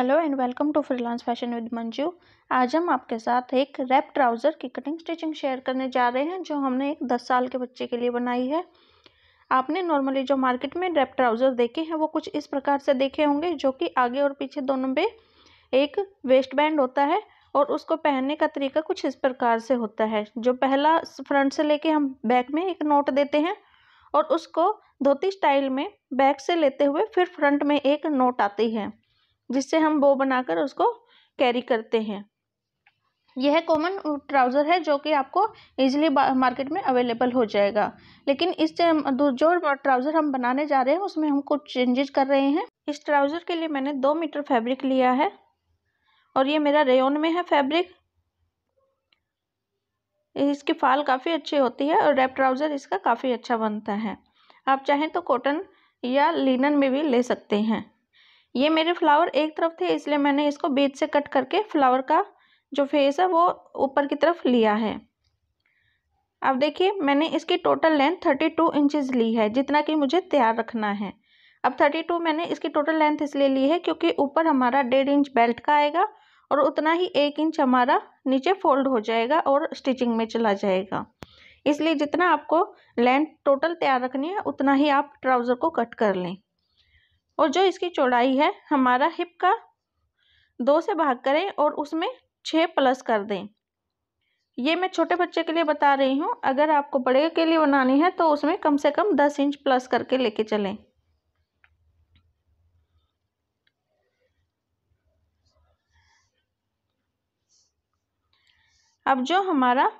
hello and welcome to freelance fashion with Manju आज हम आपके साथ एक रैप ट्राउज़र की कटिंग स्टिचिंग शेयर करने जा रहे हैं जो हमने एक दस साल के बच्चे के लिए बनाई है आपने नॉर्मली जो मार्केट में रैप ट्राउज़र देखे हैं वो कुछ इस प्रकार से देखे होंगे जो कि आगे और पीछे दोनों पे एक वेस्ट बैंड होता है और उसको पहनने का तरीका कुछ इस प्रकार से होता है जो पहला फ्रंट से लेके हम बैक में एक नोट देते हैं और उसको धोती स्टाइल में बैक से लेते हुए फिर फ्रंट में एक नोट आती है जिससे हम बो बनाकर उसको कैरी करते हैं यह कॉमन ट्राउज़र है जो कि आपको इजीली मार्केट में अवेलेबल हो जाएगा लेकिन इस जो ट्राउज़र हम बनाने जा रहे हैं उसमें हम कुछ चेंजेस कर रहे हैं इस ट्राउज़र के लिए मैंने दो मीटर फैब्रिक लिया है और ये मेरा रेयन में है फैब्रिक इसकी फाल काफ़ी अच्छी होती है और रेप ट्राउज़र इसका काफ़ी अच्छा बनता है आप चाहें तो कॉटन या लिनन में भी ले सकते हैं ये मेरे फ्लावर एक तरफ थे इसलिए मैंने इसको बीच से कट करके फ्लावर का जो फेस है वो ऊपर की तरफ लिया है अब देखिए मैंने इसकी total length thirty two inches ली है जितना कि मुझे तैयार रखना है अब थर्टी टू मैंने इसकी टोटल लेंथ इसलिए ली है क्योंकि ऊपर हमारा डेढ़ इंच बेल्ट का आएगा और उतना ही एक इंच हमारा नीचे फोल्ड हो जाएगा और स्टिचिंग में चला जाएगा इसलिए जितना आपको लेंथ टोटल तैयार रखनी है उतना ही आप ट्राउज़र को कट कर लें और जो इसकी चौड़ाई है हमारा हिप का दो से भाग करें और उसमें छः प्लस कर दें ये मैं छोटे बच्चे के लिए बता रही हूँ अगर आपको बड़े के लिए बनानी है तो उसमें कम से कम दस इंच प्लस करके लेके चलें अब जो हमारा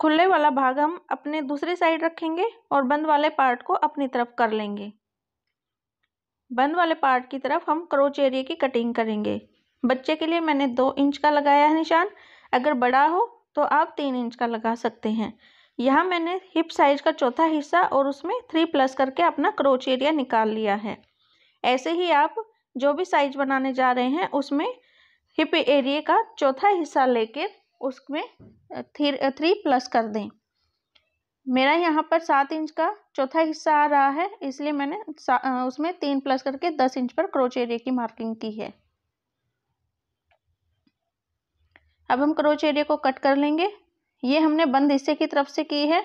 खुले वाला भाग हम अपने दूसरी साइड रखेंगे और बंद वाले पार्ट को अपनी तरफ कर लेंगे बंद वाले पार्ट की तरफ हम क्रोच एरिए की कटिंग करेंगे बच्चे के लिए मैंने दो इंच का लगाया है निशान अगर बड़ा हो तो आप तीन इंच का लगा सकते हैं यहाँ मैंने हिप साइज का चौथा हिस्सा और उसमें थ्री प्लस करके अपना क्रोच एरिया निकाल लिया है ऐसे ही आप जो भी साइज बनाने जा रहे हैं उसमें हिप एरिए का चौथा हिस्सा लेकर उसमें थ्री थ्री प्लस कर दें मेरा यहाँ पर सात इंच का चौथा हिस्सा आ रहा है इसलिए मैंने उसमें तीन प्लस करके दस इंच पर क्रोच एरिया की मार्किंग की है अब हम क्रोच एरिया को कट कर लेंगे ये हमने बंद हिस्से की तरफ से की है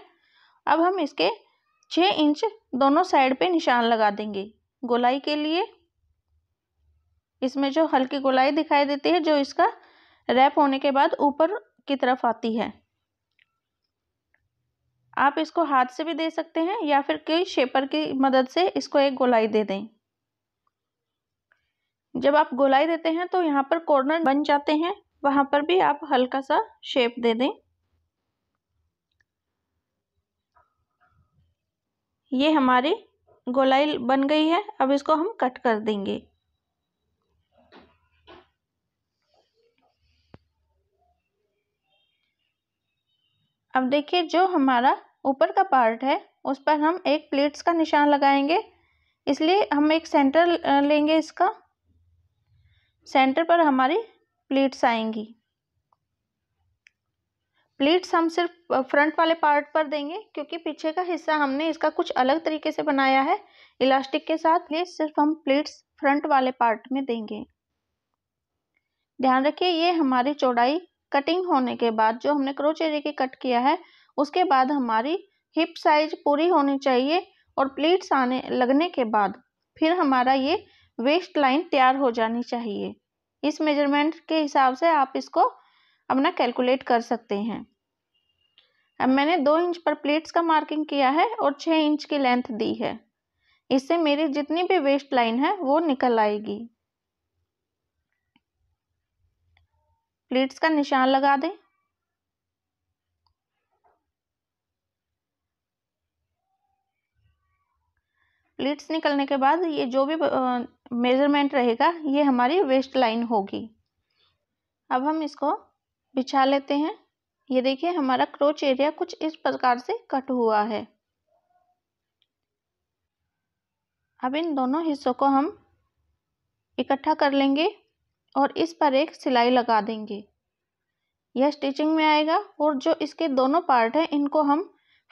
अब हम इसके छः इंच दोनों साइड पे निशान लगा देंगे गोलाई के लिए इसमें जो हल्की गोलाई दिखाई देती है जो इसका रैप होने के बाद ऊपर की तरफ आती है आप इसको हाथ से भी दे सकते हैं या फिर कोई शेपर की मदद से इसको एक गोलाई दे दें जब आप गोलाई देते हैं तो यहाँ पर कॉर्नर बन जाते हैं वहाँ पर भी आप हल्का सा शेप दे दें ये हमारी गोलाई बन गई है अब इसको हम कट कर देंगे अब देखिए जो हमारा ऊपर का पार्ट है उस पर हम एक प्लेट्स का निशान लगाएंगे इसलिए हम एक सेंटर लेंगे इसका सेंटर पर हमारी प्लेट्स आएंगी प्लेट्स हम सिर्फ फ्रंट वाले पार्ट पर देंगे क्योंकि पीछे का हिस्सा हमने इसका कुछ अलग तरीके से बनाया है इलास्टिक के साथ ये सिर्फ हम प्लेट्स फ्रंट वाले पार्ट में देंगे ध्यान रखिए ये हमारी चौड़ाई कटिंग होने के बाद जो हमने क्रोच एरिया की कट किया है उसके बाद हमारी हिप साइज पूरी होनी चाहिए और प्लीट्स आने लगने के बाद फिर हमारा ये वेस्ट लाइन तैयार हो जानी चाहिए इस मेजरमेंट के हिसाब से आप इसको अपना कैलकुलेट कर सकते हैं अब मैंने दो इंच पर प्लेट्स का मार्किंग किया है और छः इंच की लेंथ दी है इससे मेरी जितनी भी वेस्ट लाइन है वो निकल आएगी प्लेट्स का निशान लगा दें प्लेट्स निकलने के बाद ये जो भी मेज़रमेंट रहेगा ये हमारी वेस्ट लाइन होगी अब हम इसको बिछा लेते हैं ये देखिए हमारा क्रोच एरिया कुछ इस प्रकार से कट हुआ है अब इन दोनों हिस्सों को हम इकट्ठा कर लेंगे और इस पर एक सिलाई लगा देंगे यह स्टिचिंग में आएगा और जो इसके दोनों पार्ट हैं इनको हम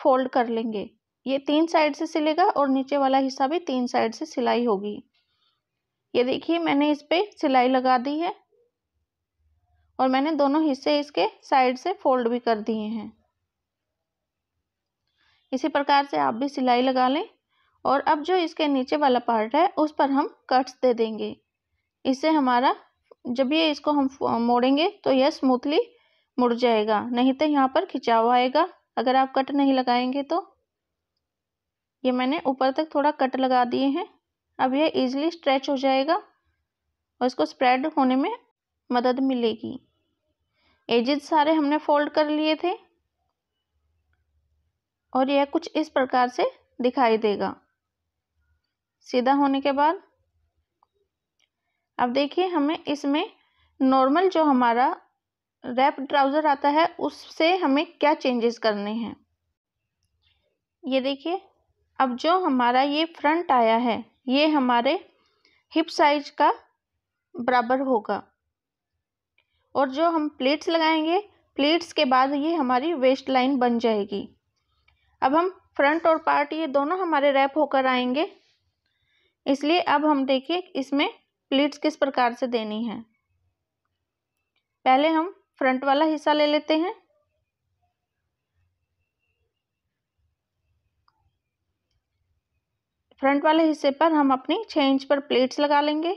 फोल्ड कर लेंगे ये तीन साइड से सिलेगा और नीचे वाला हिस्सा भी तीन साइड से सिलाई होगी ये देखिए मैंने इस पर सिलाई लगा दी है और मैंने दोनों हिस्से इसके साइड से फोल्ड भी कर दिए हैं इसी प्रकार से आप भी सिलाई लगा लें और अब जो इसके नीचे वाला पार्ट है उस पर हम कट्स दे देंगे इससे हमारा जब ये इसको हम मोड़ेंगे तो यह स्मूथली मुड़ जाएगा नहीं तो यहाँ पर खिंचाव आएगा अगर आप कट नहीं लगाएंगे तो ये मैंने ऊपर तक थोड़ा कट लगा दिए हैं अब यह इजीली स्ट्रेच हो जाएगा और इसको स्प्रेड होने में मदद मिलेगी एजेस सारे हमने फोल्ड कर लिए थे और यह कुछ इस प्रकार से दिखाई देगा सीधा होने के बाद अब देखिए हमें इसमें नॉर्मल जो हमारा रैप ट्राउज़र आता है उससे हमें क्या चेंजेस करने हैं ये देखिए अब जो हमारा ये फ्रंट आया है ये हमारे हिप साइज का बराबर होगा और जो हम प्लेट्स लगाएंगे प्लेट्स के बाद ये हमारी वेस्ट लाइन बन जाएगी अब हम फ्रंट और पार्ट ये दोनों हमारे रैप होकर आएंगे इसलिए अब हम देखिए इसमें प्लीट्स किस प्रकार से देनी है पहले हम फ्रंट वाला हिस्सा ले लेते हैं फ्रंट वाले हिस्से पर हम अपनी छः इंच पर प्लेट्स लगा लेंगे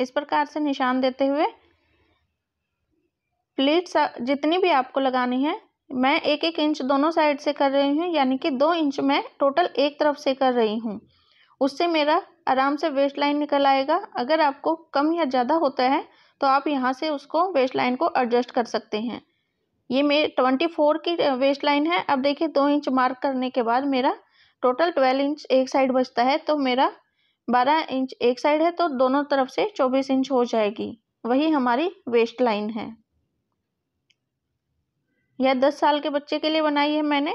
इस प्रकार से निशान देते हुए प्लेट्स जितनी भी आपको लगानी है मैं एक एक इंच दोनों साइड से कर रही हूँ यानी कि दो इंच मैं टोटल एक तरफ से कर रही हूँ उससे मेरा आराम से वेस्ट लाइन निकल आएगा अगर आपको कम या ज़्यादा होता है तो आप यहाँ से उसको वेस्ट लाइन को एडजस्ट कर सकते हैं ये मेरे ट्वेंटी फोर की वेस्ट लाइन है अब देखिए दो इंच मार्क करने के बाद मेरा टोटल ट्वेल्व इंच एक साइड बचता है तो मेरा बारह इंच एक साइड है तो दोनों तरफ से चौबीस इंच हो जाएगी वही हमारी वेस्ट लाइन है यह दस साल के बच्चे के लिए बनाई है मैंने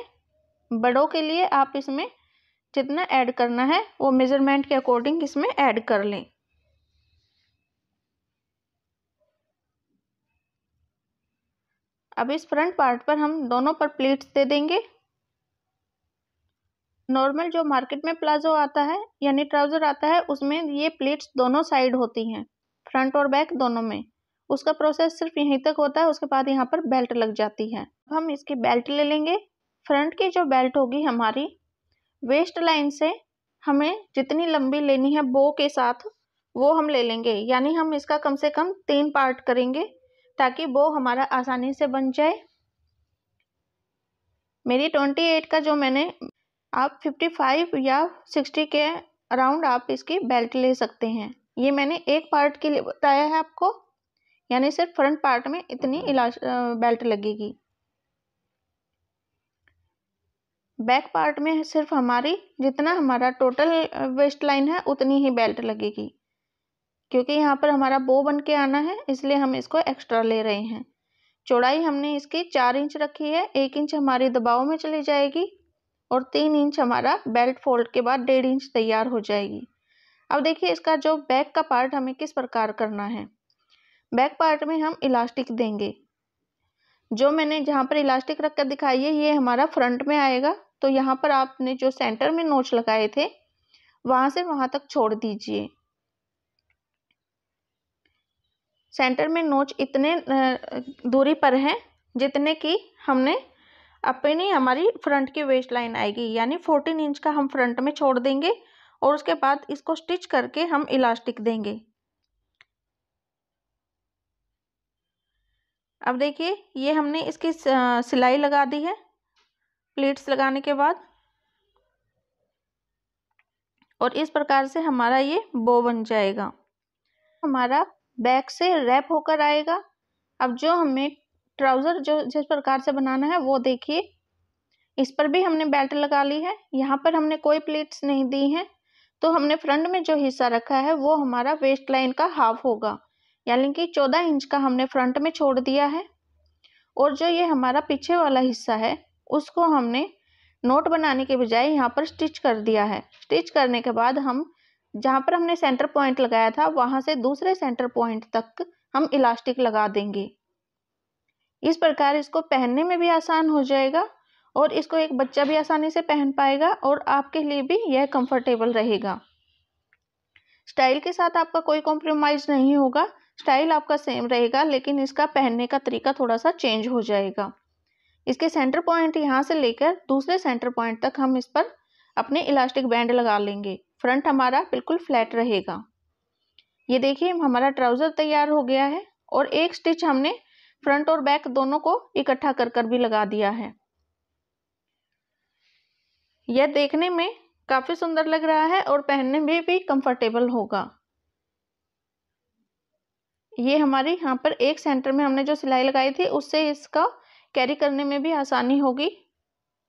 बड़ों के लिए आप इसमें जितना ऐड करना है वो मेज़रमेंट के अकॉर्डिंग इसमें ऐड कर लें अब इस फ्रंट पार्ट पर हम दोनों पर प्लेट्स दे देंगे नॉर्मल जो मार्केट में प्लाजो आता है यानी ट्राउज़र आता है उसमें ये प्लेट्स दोनों साइड होती हैं फ्रंट और बैक दोनों में उसका प्रोसेस सिर्फ यहीं तक होता है उसके बाद यहाँ पर बेल्ट लग जाती है हम इसकी बेल्ट ले लेंगे फ्रंट की जो बेल्ट होगी हमारी वेस्ट लाइन से हमें जितनी लंबी लेनी है बो के साथ वो हम ले लेंगे यानी हम इसका कम से कम तीन पार्ट करेंगे ताकि बो हमारा आसानी से बन जाए मेरी ट्वेंटी एट का जो मैंने आप फिफ्टी फाइव या सिक्सटी के अराउंड आप इसकी बेल्ट ले सकते हैं ये मैंने एक पार्ट के लिए बताया है आपको यानी सिर्फ फ्रंट पार्ट में इतनी बेल्ट लगेगी बैक पार्ट में सिर्फ हमारी जितना हमारा टोटल वेस्ट लाइन है उतनी ही बेल्ट लगेगी क्योंकि यहाँ पर हमारा बो बन के आना है इसलिए हम इसको एक्स्ट्रा ले रहे हैं चौड़ाई हमने इसकी चार इंच रखी है एक इंच हमारी दबाव में चली जाएगी और तीन इंच हमारा बेल्ट फोल्ड के बाद डेढ़ इंच तैयार हो जाएगी अब देखिए इसका जो बैक का पार्ट हमें किस प्रकार करना है बैक पार्ट में हम इलास्टिक देंगे जो मैंने जहाँ पर इलास्टिक रख कर दिखाई है ये हमारा फ्रंट में आएगा तो यहाँ पर आपने जो सेंटर में नोच लगाए थे वहाँ से वहाँ तक छोड़ दीजिए सेंटर में नोच इतने दूरी पर है जितने की हमने अपनी हमारी फ्रंट की वेस्ट लाइन आएगी यानी फोर्टीन इंच का हम फ्रंट में छोड़ देंगे और उसके बाद इसको स्टिच करके हम इलास्टिक देंगे अब देखिए ये हमने इसकी सिलाई लगा दी है प्लेट्स लगाने के बाद और इस प्रकार से हमारा ये बो बन जाएगा हमारा बैक से रैप होकर आएगा अब जो हमें ट्राउज़र जो जिस प्रकार से बनाना है वो देखिए इस पर भी हमने बेल्ट लगा ली है यहाँ पर हमने कोई प्लेट्स नहीं दी हैं तो हमने फ्रंट में जो हिस्सा रखा है वो हमारा वेस्ट लाइन का हाफ होगा यानी कि चौदह इंच का हमने फ्रंट में छोड़ दिया है और जो ये हमारा पीछे वाला हिस्सा है उसको हमने नोट बनाने के बजाय यहाँ पर स्टिच कर दिया है स्टिच करने के बाद हम जहाँ पर हमने सेंटर पॉइंट लगाया था वहाँ से दूसरे सेंटर पॉइंट तक हम इलास्टिक लगा देंगे इस प्रकार इसको पहनने में भी आसान हो जाएगा और इसको एक बच्चा भी आसानी से पहन पाएगा और आपके लिए भी यह कंफर्टेबल रहेगा स्टाइल के साथ आपका कोई कॉम्प्रोमाइज़ नहीं होगा स्टाइल आपका सेम रहेगा लेकिन इसका पहनने का तरीका थोड़ा सा चेंज हो जाएगा इसके सेंटर पॉइंट यहाँ से लेकर दूसरे सेंटर पॉइंट तक हम इस पर अपने इलास्टिक बैंड लगा लेंगे फ्रंट हमारा बिल्कुल फ्लैट रहेगा ये देखिए हमारा ट्राउज़र तैयार हो गया है और एक स्टिच हमने फ्रंट और बैक दोनों को इकट्ठा कर कर भी लगा दिया है यह देखने में काफ़ी सुंदर लग रहा है और पहनने में भी कंफर्टेबल होगा ये हमारी यहाँ पर एक सेंटर में हमने जो सिलाई लगाई थी उससे इसका कैरी करने में भी आसानी होगी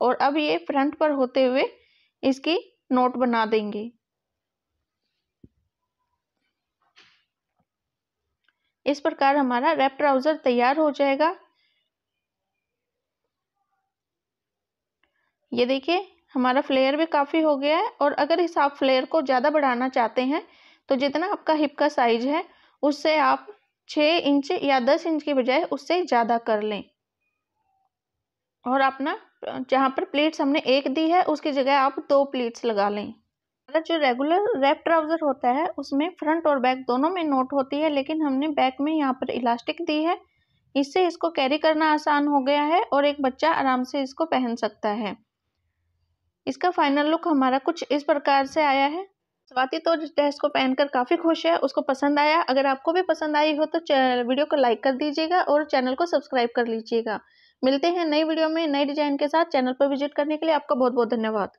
और अब ये फ्रंट पर होते हुए इसकी नोट बना देंगे इस प्रकार हमारा रैप ट्राउज़र तैयार हो जाएगा ये देखिए हमारा फ्लेयर भी काफ़ी हो गया है और अगर इस आप फ्लेयर को ज़्यादा बढ़ाना चाहते हैं तो जितना आपका हिप का साइज है उससे आप छः इंच या दस इंच के बजाय उससे ज़्यादा कर लें और अपना जहाँ पर प्लेट्स हमने एक दी है उसकी जगह आप दो प्लेट्स लगा लें हमारा मतलब जो रेगुलर रेप ट्राउज़र होता है उसमें फ्रंट और बैक दोनों में नोट होती है लेकिन हमने बैक में यहाँ पर इलास्टिक दी है इससे इसको कैरी करना आसान हो गया है और एक बच्चा आराम से इसको पहन सकता है इसका फाइनल लुक हमारा कुछ इस प्रकार से आया है स्वाति तो जिस ड्रेस को पहनकर काफ़ी खुश है उसको पसंद आया अगर आपको भी पसंद आई हो तो वीडियो को लाइक कर दीजिएगा और चैनल को सब्सक्राइब कर लीजिएगा मिलते हैं नई वीडियो में नई डिजाइन के साथ चैनल पर विजिट करने के लिए आपका बहुत बहुत धन्यवाद